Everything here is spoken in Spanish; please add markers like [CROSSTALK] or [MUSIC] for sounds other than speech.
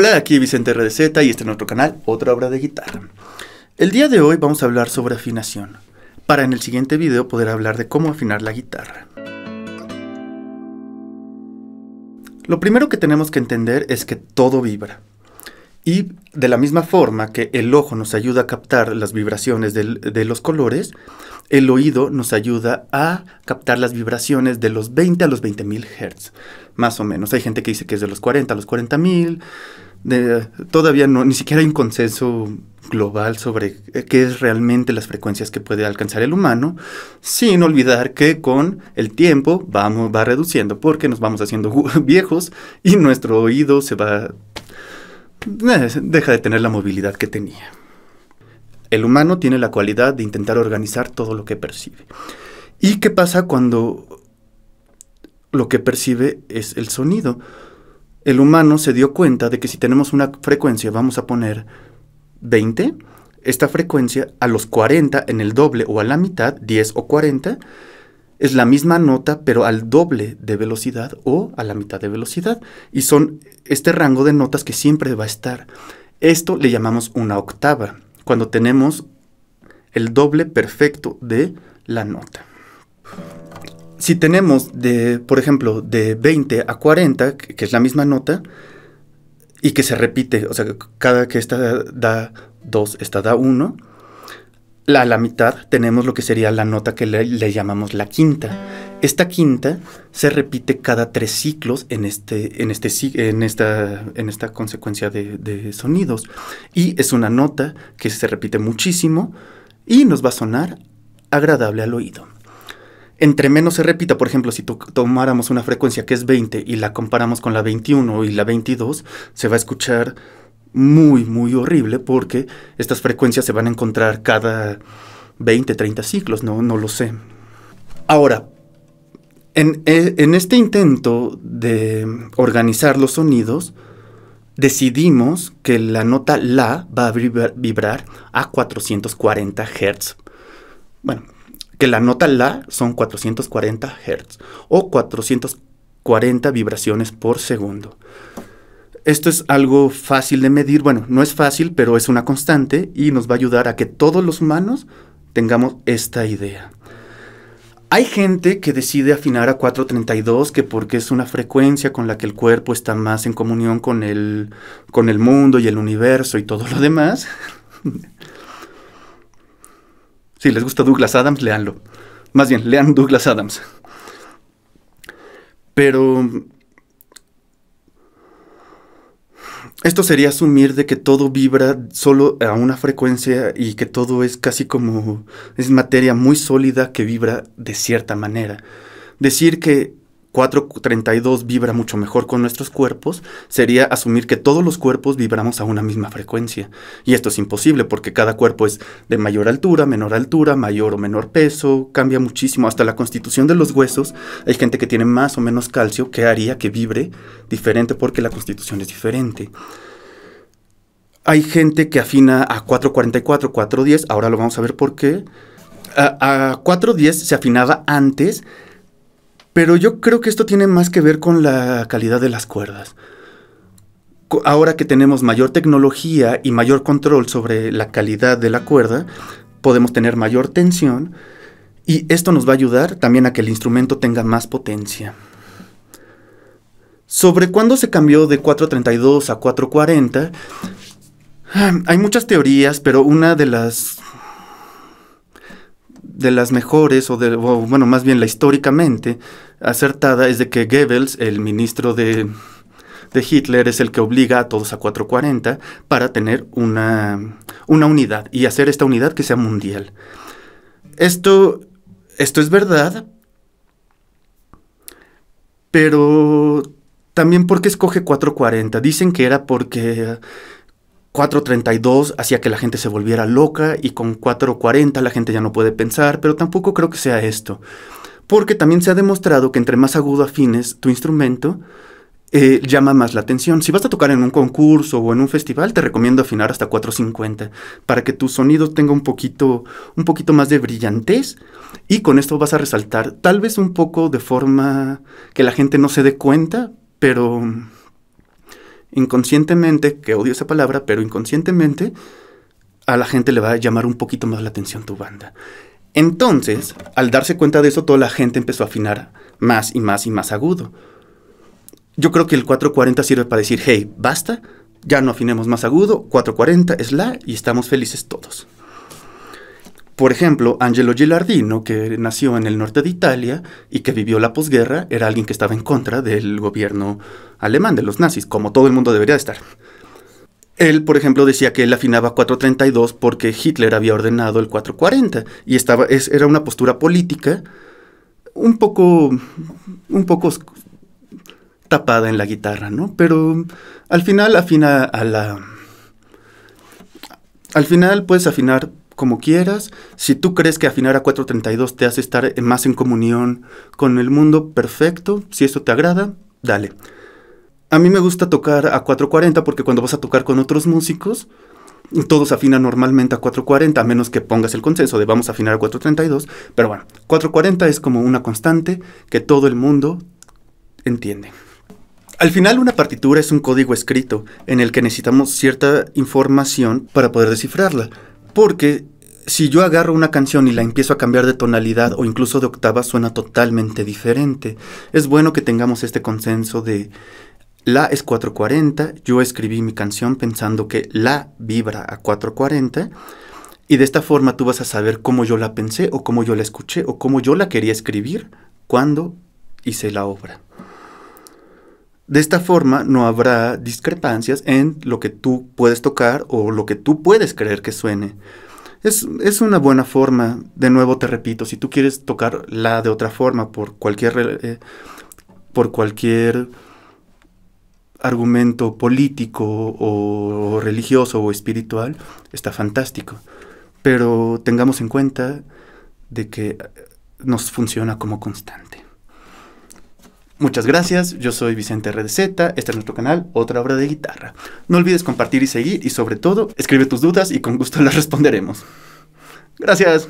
Hola, aquí Vicente RDZ y este es nuestro canal, otra obra de guitarra. El día de hoy vamos a hablar sobre afinación, para en el siguiente video poder hablar de cómo afinar la guitarra. Lo primero que tenemos que entender es que todo vibra. Y de la misma forma que el ojo nos ayuda a captar las vibraciones de los colores, el oído nos ayuda a captar las vibraciones de los 20 a los 20 mil hertz, más o menos. Hay gente que dice que es de los 40 a los 40 mil. todavía no, ni siquiera hay un consenso global sobre eh, qué es realmente las frecuencias que puede alcanzar el humano, sin olvidar que con el tiempo vamos, va reduciendo porque nos vamos haciendo [LAUGHS] viejos y nuestro oído se va... Eh, deja de tener la movilidad que tenía el humano tiene la cualidad de intentar organizar todo lo que percibe. ¿Y qué pasa cuando lo que percibe es el sonido? El humano se dio cuenta de que si tenemos una frecuencia, vamos a poner 20, esta frecuencia a los 40 en el doble o a la mitad, 10 o 40, es la misma nota pero al doble de velocidad o a la mitad de velocidad. Y son este rango de notas que siempre va a estar. Esto le llamamos una octava cuando tenemos el doble perfecto de la nota. Si tenemos, de, por ejemplo, de 20 a 40, que es la misma nota, y que se repite, o sea, cada que esta da 2, esta da 1, a la mitad tenemos lo que sería la nota que le, llamamos la quinta. Esta quinta se repite cada tres ciclos en, este, en, este, en, esta, en esta consecuencia de, de sonidos. Y es una nota que se repite muchísimo y nos va a sonar agradable al oído. Entre menos se repita, por ejemplo, si tomáramos una frecuencia que es 20 y la comparamos con la 21 y la 22, se va a escuchar muy, muy horrible porque estas frecuencias se van a encontrar cada 20, 30 ciclos, no, no lo sé. Ahora, en, eh, en este intento de organizar los sonidos, decidimos que la nota La va a vibrar a 440 Hz. Bueno, que la nota La son 440 Hz o 440 vibraciones por segundo. Esto es algo fácil de medir, bueno, no es fácil, pero es una constante y nos va a ayudar a que todos los humanos tengamos esta idea. Hay gente que decide afinar a 432 que porque es una frecuencia con la que el cuerpo está más en comunión con el, con el mundo y el universo y todo lo demás. si [LAUGHS] les gusta Douglas Adams, leanlo. Más bien, lean Douglas Adams. Pero Esto sería asumir de que todo vibra solo a una frecuencia y que todo es casi como es materia muy sólida que vibra de cierta manera. Decir que 432 vibra mucho mejor con nuestros cuerpos, sería asumir que todos los cuerpos vibramos a una misma frecuencia. Y esto es imposible porque cada cuerpo es de mayor altura, menor altura, mayor o menor peso, cambia muchísimo. Hasta la constitución de los huesos, hay gente que tiene más o menos calcio que haría que vibre diferente porque la constitución es diferente. Hay gente que afina a 444, 410, ahora lo vamos a ver por qué. A, 410 se afinaba antes pero yo creo que esto tiene más que ver con la calidad de las cuerdas. Ahora que tenemos mayor tecnología y mayor control sobre la calidad de la cuerda, podemos tener mayor tensión y esto nos va a ayudar también a que el instrumento tenga más potencia. Sobre cuándo se cambió de 432 a 440, ah, hay muchas teorías, pero una de las de las mejores, o, de, bueno, más bien la históricamente acertada, es de que Goebbels, el ministro de, de Hitler, es el que obliga a todos a 440 para tener una, una unidad y hacer esta unidad que sea mundial. Esto, esto es verdad, pero también porque escoge 440. Dicen que era porque 4.32 hacía que la gente se volviera loca y con 4.40 la gente ya no puede pensar, pero tampoco creo que sea esto. Porque también se ha demostrado que entre más agudo afines tu instrumento, eh, llama más la atención. Si vas a tocar en un concurso o en un festival, te recomiendo afinar hasta 450 para que tu sonido tenga un poquito, un poquito más de brillantez y con esto vas a resaltar tal vez un poco de forma que la gente no se dé cuenta, pero inconscientemente, que odio esa palabra, pero inconscientemente, a la gente le va a llamar un poquito más la atención tu banda. Entonces, al darse cuenta de eso, toda la gente empezó a afinar más y más y más agudo. Yo creo que el 440 sirve para decir, hey, basta, ya no afinemos más agudo, 440 es la y estamos felices todos. Por ejemplo, Angelo Gilardino, que nació en el norte de Italia y que vivió la posguerra, era alguien que estaba en contra del gobierno alemán, de los nazis, como todo el mundo debería estar. Él, por ejemplo, decía que él afinaba 432 porque Hitler había ordenado el 440 y estaba, era una postura política un poco, un poco tapada en la guitarra, ¿no? Pero al final afina a la... Al final puedes afinar como quieras. Si tú crees que afinar a 432 te hace estar más en comunión con el mundo, perfecto. Si eso te agrada, dale. A mí me gusta tocar a 440 porque cuando vas a tocar con otros músicos, todos afinan normalmente a 440, a menos que pongas el consenso de vamos a afinar a 432. Pero bueno, 440 es como una constante que todo el mundo entiende. Al final una partitura es un código escrito en el que necesitamos cierta información para poder descifrarla. Porque si yo agarro una canción y la empiezo a cambiar de tonalidad o incluso de octava, suena totalmente diferente. Es bueno que tengamos este consenso de la es 440, yo escribí mi canción pensando que la vibra a 440 y de esta forma tú vas a saber cómo yo la pensé o cómo yo la escuché o cómo yo la quería escribir cuando hice la obra. De esta forma no habrá discrepancias en lo que tú puedes tocar o lo que tú puedes creer que suene. Es, una buena forma, de nuevo te repito, si tú quieres tocar la de otra forma por cualquier, eh, por cualquier argumento político o, o religioso o espiritual, está fantástico. Pero tengamos en cuenta de que nos funciona como constante. Muchas gracias, yo soy Vicente Redeceta, este es nuestro canal Otra Obra de Guitarra. No olvides compartir y seguir y sobre todo, escribe tus dudas y con gusto las [LAUGHS] responderemos. Gracias.